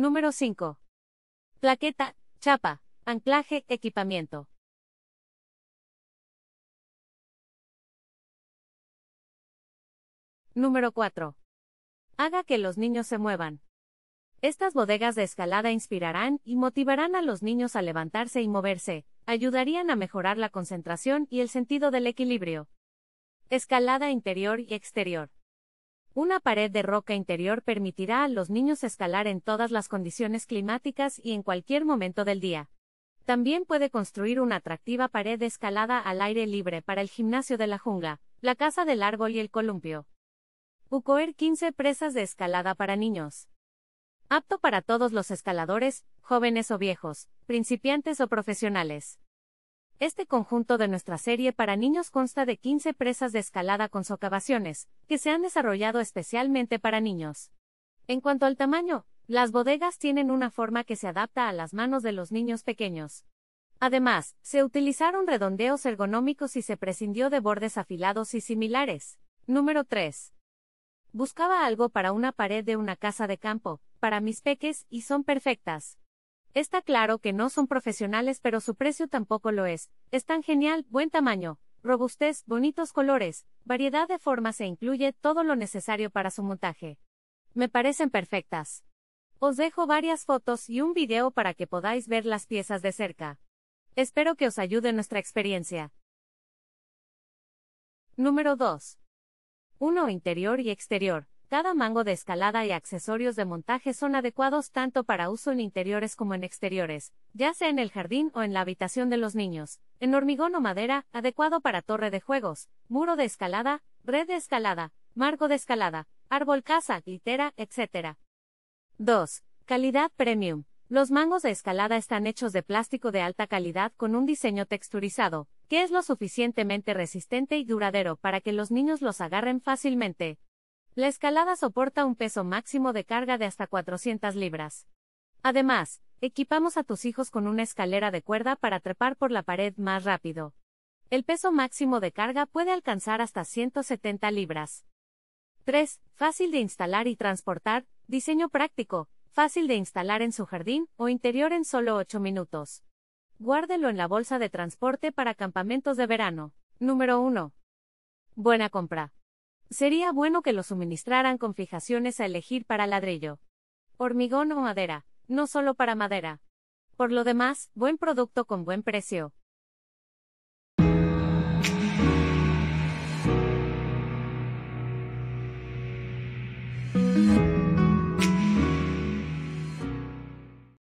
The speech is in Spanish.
Número 5. Plaqueta, chapa, anclaje, equipamiento. Número 4. Haga que los niños se muevan. Estas bodegas de escalada inspirarán y motivarán a los niños a levantarse y moverse, ayudarían a mejorar la concentración y el sentido del equilibrio. Escalada interior y exterior. Una pared de roca interior permitirá a los niños escalar en todas las condiciones climáticas y en cualquier momento del día. También puede construir una atractiva pared de escalada al aire libre para el gimnasio de la jungla, la casa del árbol y el columpio. UCOER 15 Presas de escalada para niños. Apto para todos los escaladores, jóvenes o viejos, principiantes o profesionales. Este conjunto de nuestra serie para niños consta de 15 presas de escalada con socavaciones, que se han desarrollado especialmente para niños. En cuanto al tamaño, las bodegas tienen una forma que se adapta a las manos de los niños pequeños. Además, se utilizaron redondeos ergonómicos y se prescindió de bordes afilados y similares. Número 3. Buscaba algo para una pared de una casa de campo, para mis peques, y son perfectas. Está claro que no son profesionales pero su precio tampoco lo es. Están genial, buen tamaño, robustez, bonitos colores, variedad de formas e incluye todo lo necesario para su montaje. Me parecen perfectas. Os dejo varias fotos y un video para que podáis ver las piezas de cerca. Espero que os ayude nuestra experiencia. Número 2. 1. Interior y exterior. Cada mango de escalada y accesorios de montaje son adecuados tanto para uso en interiores como en exteriores, ya sea en el jardín o en la habitación de los niños. En hormigón o madera, adecuado para torre de juegos, muro de escalada, red de escalada, marco de escalada, árbol casa, litera, etc. 2. Calidad premium. Los mangos de escalada están hechos de plástico de alta calidad con un diseño texturizado, que es lo suficientemente resistente y duradero para que los niños los agarren fácilmente. La escalada soporta un peso máximo de carga de hasta 400 libras. Además, equipamos a tus hijos con una escalera de cuerda para trepar por la pared más rápido. El peso máximo de carga puede alcanzar hasta 170 libras. 3. Fácil de instalar y transportar, diseño práctico, fácil de instalar en su jardín o interior en solo 8 minutos. Guárdelo en la bolsa de transporte para campamentos de verano. Número 1. Buena compra. Sería bueno que lo suministraran con fijaciones a elegir para ladrillo, hormigón o madera, no solo para madera. Por lo demás, buen producto con buen precio.